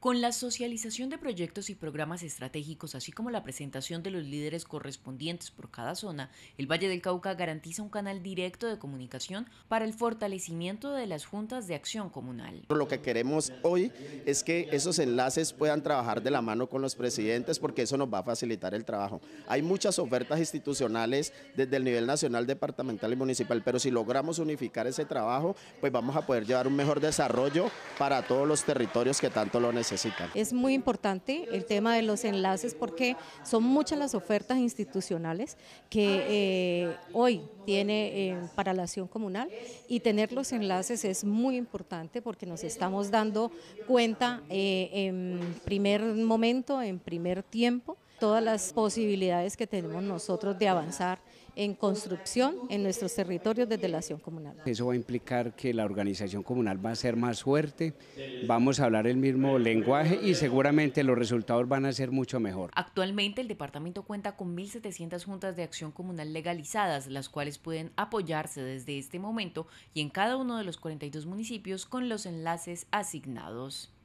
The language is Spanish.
Con la socialización de proyectos y programas estratégicos, así como la presentación de los líderes correspondientes por cada zona, el Valle del Cauca garantiza un canal directo de comunicación para el fortalecimiento de las juntas de acción comunal. Lo que queremos hoy es que esos enlaces puedan trabajar de la mano con los presidentes porque eso nos va a facilitar el trabajo. Hay muchas ofertas institucionales desde el nivel nacional, departamental y municipal, pero si logramos unificar ese trabajo, pues vamos a poder llevar un mejor desarrollo para todos los territorios que tanto lo necesitan. Es muy importante el tema de los enlaces porque son muchas las ofertas institucionales que eh, hoy tiene eh, para la acción comunal y tener los enlaces es muy importante porque nos estamos dando cuenta eh, en primer momento, en primer tiempo, todas las posibilidades que tenemos nosotros de avanzar en construcción en nuestros territorios desde la acción comunal. Eso va a implicar que la organización comunal va a ser más fuerte, vamos a hablar el mismo lenguaje y seguramente los resultados van a ser mucho mejor. Actualmente el departamento cuenta con 1.700 juntas de acción comunal legalizadas, las cuales pueden apoyarse desde este momento y en cada uno de los 42 municipios con los enlaces asignados.